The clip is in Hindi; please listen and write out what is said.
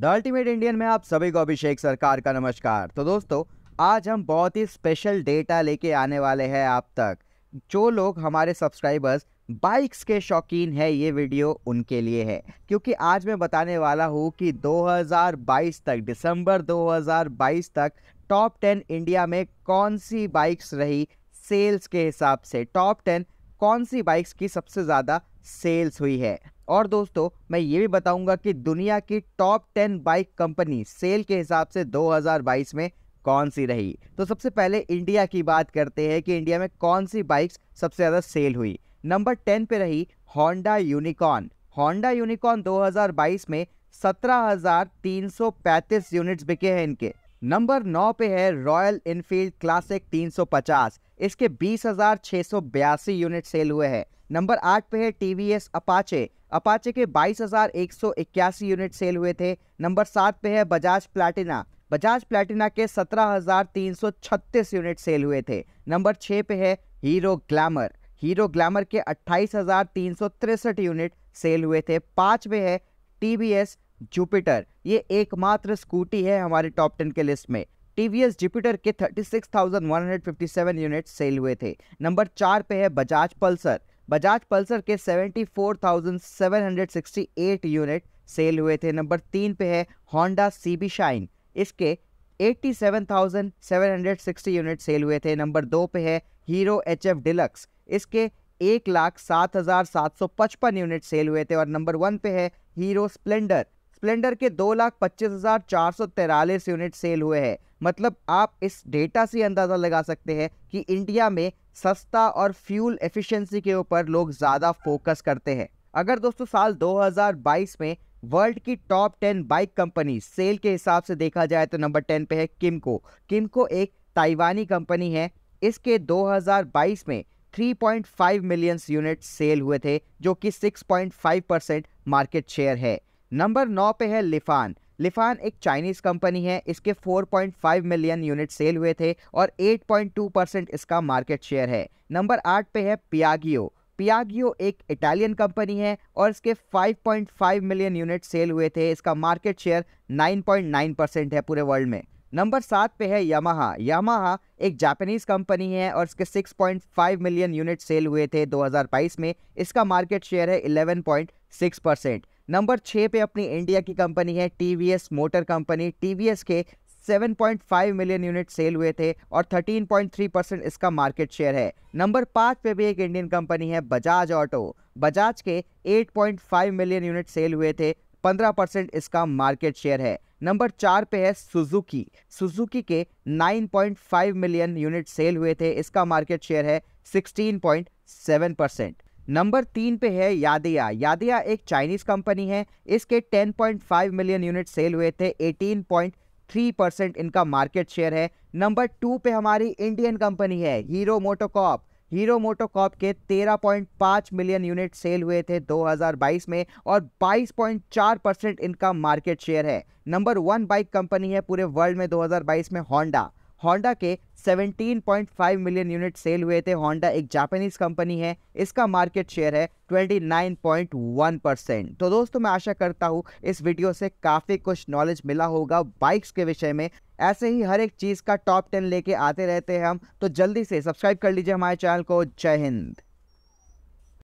द अल्टीमेट इंडियन में आप सभी को अभिषेक सरकार का नमस्कार तो दोस्तों आज हम बहुत ही स्पेशल डेटा लेके आने वाले हैं आप तक जो लोग हमारे सब्सक्राइबर्स बाइक्स के शौकीन है ये वीडियो उनके लिए है क्योंकि आज मैं बताने वाला हूँ कि 2022 तक दिसंबर 2022 तक टॉप टेन इंडिया में कौन सी बाइक्स रही सेल्स के हिसाब से टॉप टेन कौन सी बाइक्स की सबसे ज़्यादा सेल्स हुई है और दोस्तों मैं ये भी बताऊंगा कि दुनिया की top ten bike company sale के हिसाब से 2022 में कौन सी रही तो सबसे पहले इंडिया की बात करते हैं कि इंडिया में कौन सी बाइक्स सबसे ज़्यादा सेल हुई नंबर टेन पे रही होंडा यूनिकॉर्न होंडा यूनिकॉर्न 2022 में 17,335 यूनिट्स बिके हैं इनके नंबर नौ पे है रॉयल इनफील्ड क्लासिक 350 इसके बीस यूनिट सेल हुए हैं नंबर आठ पे है टी अपाचे अपाचे के बाईस हज़ार एक सौ इक्यासी यूनिट सेल हुए थे नंबर सात पे है बजाज प्लैटिना बजाज प्लैटिना के सत्रह हज़ार तीन सौ छत्तीस यूनिट सेल हुए थे नंबर छः पे है हीरो ग्लैमर हीरो ग्लैमर के अट्ठाईस हज़ार तीन सौ तिरसठ यूनिट सेल हुए थे पाँच पे है टी जुपिटर ये एकमात्र स्कूटी है हमारे टॉप टेन के लिस्ट में टी वी एस जुपिटर के thirty six thousand one hundred fifty seven unit sale हुए थे नंबर चार पे है बजाज पल्सर बजाज पल्सर के 74,768 यूनिट सेल हुए थे नंबर तीन पे है होंडा बी शाइन इसके 87,760 यूनिट सेल हुए थे नंबर दो पे है हीरो एच एफ डिलक्स इसके एक लाख सात हज़ार सात सौ पचपन यूनिट सेल हुए थे और नंबर वन पे है हीरो स्प्लेंडर स्प्लेंडर के दो लाख पच्चीस हज़ार चार सौ तिरालीस यूनिट सेल हुए हैं मतलब आप इस डेटा से अंदाज़ा लगा सकते हैं कि इंडिया में सस्ता और फ्यूल एफिशिएंसी के ऊपर लोग ज़्यादा फोकस करते हैं अगर दोस्तों साल 2022 में वर्ल्ड की top ten bike company sale के हिसाब से देखा जाए तो नंबर टेन पे है किमको किमको एक ताइवानी कंपनी है इसके 2022 में 3.5 मिलियन यूनिट सेल हुए थे जो कि 6.5 परसेंट मार्केट शेयर है नंबर नौ पे है लिफान लिफान एक चाइनीज़ कंपनी है इसके 4.5 मिलियन यूनिट सेल हुए थे और 8.2 परसेंट इसका मार्केट शेयर है नंबर आठ पे है पियागियो पियागियो एक इटालियन कंपनी है और इसके 5.5 मिलियन यूनिट सेल हुए थे इसका मार्केट शेयर 9.9 परसेंट है पूरे वर्ल्ड में नंबर सात पे है यामाहा यामाहा एक जापानीज कंपनी है और इसके 6.5 मिलियन यूनिट सेल हुए थे 2022 में इसका मार्केट शेयर है 11.6 परसेंट नंबर छः पे अपनी इंडिया की कंपनी है टी मोटर कंपनी टी के 7.5 मिलियन यूनिट सेल हुए थे और 13.3 परसेंट इसका मार्केट शेयर है नंबर पाँच पे भी एक इंडियन कंपनी है बजाज ऑटो बजाज के 8.5 मिलियन यूनिट सेल हुए थे 15 परसेंट इसका मार्केट शेयर है नंबर चार पे है सुजुकी सुजुकी के 9.5 मिलियन यूनिट सेल हुए थे इसका मार्केट शेयर है 16.7 परसेंट नंबर तीन पे है यादिया यादिया एक चाइनीज कंपनी है इसके 10.5 मिलियन यूनिट सेल हुए थे 18.3 परसेंट इनका मार्केट शेयर है नंबर टू पे हमारी इंडियन कंपनी है हीरो मोटोकॉप हीरो मोटोकॉप के 13.5 मिलियन यूनिट सेल हुए थे 2022 में और 22.4 परसेंट इनका मार्केट शेयर है नंबर वन बाइक कंपनी है पूरे वर्ल्ड में 2022 में होंडा होंडा के 17.5 मिलियन यूनिट सेल हुए थे होंडा एक जापानीज कंपनी है इसका मार्केट शेयर है 29.1 परसेंट तो दोस्तों मैं आशा करता हूँ इस वीडियो से काफ़ी कुछ नॉलेज मिला होगा बाइक्स के विषय में ऐसे ही हर एक चीज़ का टॉप टेन लेके आते रहते हैं हम तो जल्दी से सब्सक्राइब कर लीजिए हमारे चैनल को जय हिंद